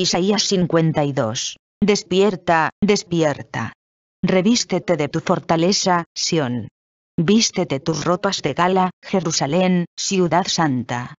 Isaías 52. Despierta, despierta. Revístete de tu fortaleza, Sión. Vístete tus ropas de gala, Jerusalén, ciudad santa.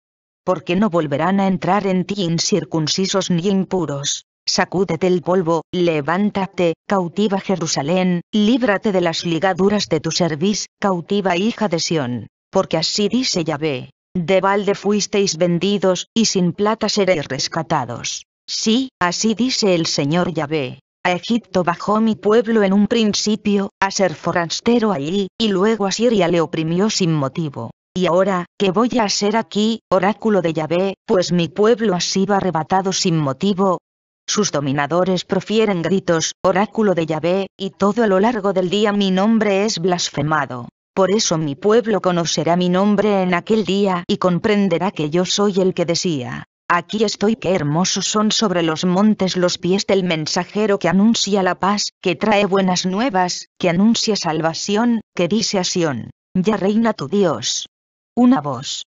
Porque no volverán a entrar en ti incircuncisos ni impuros. Sacúdete el polvo, levántate, cautiva Jerusalén, líbrate de las ligaduras de tu cerviz, cautiva hija de Sión. Porque así dice Yahvé, de balde fuisteis vendidos, y sin plata seréis rescatados. Sí, así dice el Señor Yahvé. A Egipto bajó mi pueblo en un principio, a ser forastero allí, y luego a Siria le oprimió sin motivo. Y ahora, ¿qué voy a hacer aquí, oráculo de Yahvé, pues mi pueblo ha sido arrebatado sin motivo? Sus dominadores profieren gritos, oráculo de Yahvé, y todo a lo largo del día mi nombre es blasfemado. Por eso mi pueblo conocerá mi nombre en aquel día y comprenderá que yo soy el que decía, Aquí estoy, qué hermosos son sobre los montes los pies del mensajero que anuncia la paz, que trae buenas nuevas, que anuncia salvación, que dice a Sión, ya reina tu Dios. Una voz.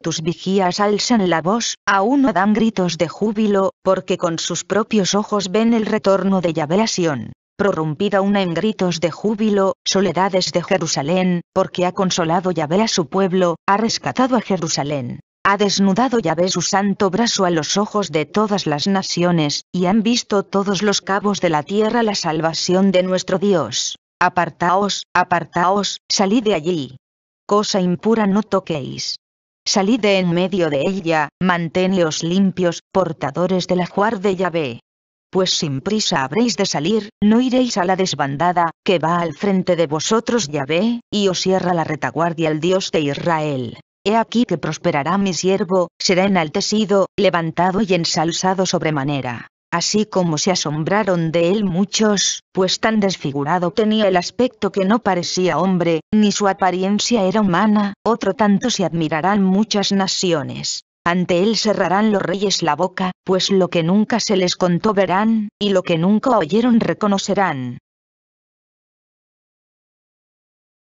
Tus vigías alzan la voz, aún no dan gritos de júbilo, porque con sus propios ojos ven el retorno de Yahvé a Sión. Prorrumpida una en gritos de júbilo, soledades de Jerusalén, porque ha consolado Yahvé a su pueblo, ha rescatado a Jerusalén ha desnudado Yahvé su santo brazo a los ojos de todas las naciones, y han visto todos los cabos de la tierra la salvación de nuestro Dios. Apartaos, apartaos, salid de allí. Cosa impura no toquéis. Salid de en medio de ella, manténeos limpios, portadores del ajuar de Yahvé. Pues sin prisa habréis de salir, no iréis a la desbandada, que va al frente de vosotros Yahvé, y os cierra la retaguardia el Dios de Israel. He aquí que prosperará mi siervo, será enaltecido, levantado y ensalzado sobremanera. Así como se asombraron de él muchos, pues tan desfigurado tenía el aspecto que no parecía hombre, ni su apariencia era humana, otro tanto se admirarán muchas naciones. Ante él cerrarán los reyes la boca, pues lo que nunca se les contó verán, y lo que nunca oyeron reconocerán.